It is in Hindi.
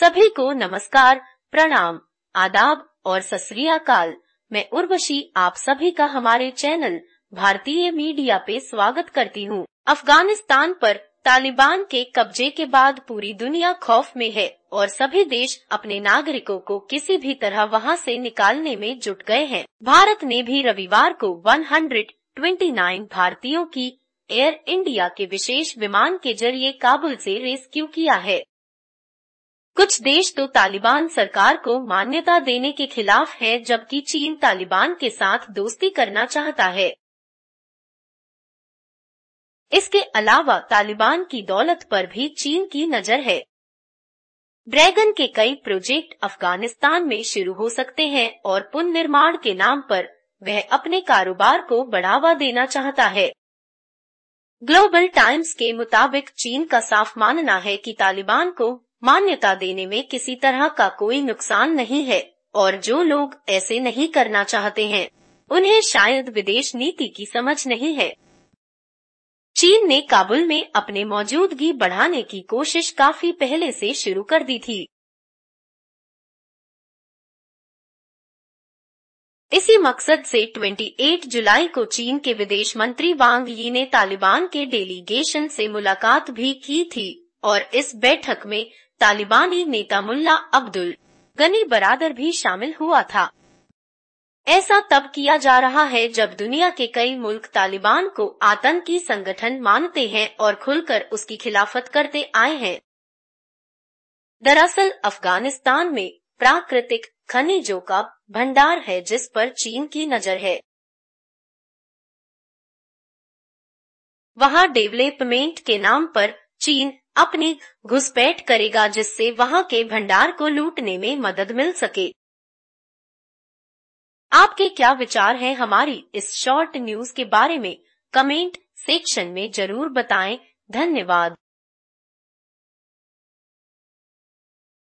सभी को नमस्कार प्रणाम आदाब और सस्रियाकाल मैं उर्वशी आप सभी का हमारे चैनल भारतीय मीडिया पे स्वागत करती हूँ अफगानिस्तान पर तालिबान के कब्जे के बाद पूरी दुनिया खौफ में है और सभी देश अपने नागरिकों को किसी भी तरह वहाँ से निकालने में जुट गए हैं भारत ने भी रविवार को 129 भारतीयों की एयर इंडिया के विशेष विमान के जरिए काबुल से रेस्क्यू किया है कुछ देश तो तालिबान सरकार को मान्यता देने के खिलाफ है जबकि चीन तालिबान के साथ दोस्ती करना चाहता है इसके अलावा तालिबान की दौलत पर भी चीन की नजर है ड्रैगन के कई प्रोजेक्ट अफगानिस्तान में शुरू हो सकते हैं और पुनर्निर्माण के नाम पर वह अपने कारोबार को बढ़ावा देना चाहता है ग्लोबल टाइम्स के मुताबिक चीन का साफ मानना है कि तालिबान को मान्यता देने में किसी तरह का कोई नुकसान नहीं है और जो लोग ऐसे नहीं करना चाहते हैं उन्हें शायद विदेश नीति की समझ नहीं है चीन ने काबुल में अपने मौजूदगी बढ़ाने की कोशिश काफी पहले से शुरू कर दी थी इसी मकसद से 28 जुलाई को चीन के विदेश मंत्री वांग यी ने तालिबान के डेलीगेशन से मुलाकात भी की थी और इस बैठक में तालिबानी नेता मुल्ला अब्दुल गनी बरादर भी शामिल हुआ था ऐसा तब किया जा रहा है जब दुनिया के कई मुल्क तालिबान को आतंकी संगठन मानते हैं और खुलकर उसकी खिलाफत करते आए हैं दरअसल अफगानिस्तान में प्राकृतिक खनिजों का भंडार है जिस पर चीन की नजर है वहां डेवलपमेंट के नाम पर चीन अपनी घुसपैठ करेगा जिससे वहां के भंडार को लूटने में मदद मिल सके आपके क्या विचार हैं हमारी इस शॉर्ट न्यूज के बारे में कमेंट सेक्शन में जरूर बताएं धन्यवाद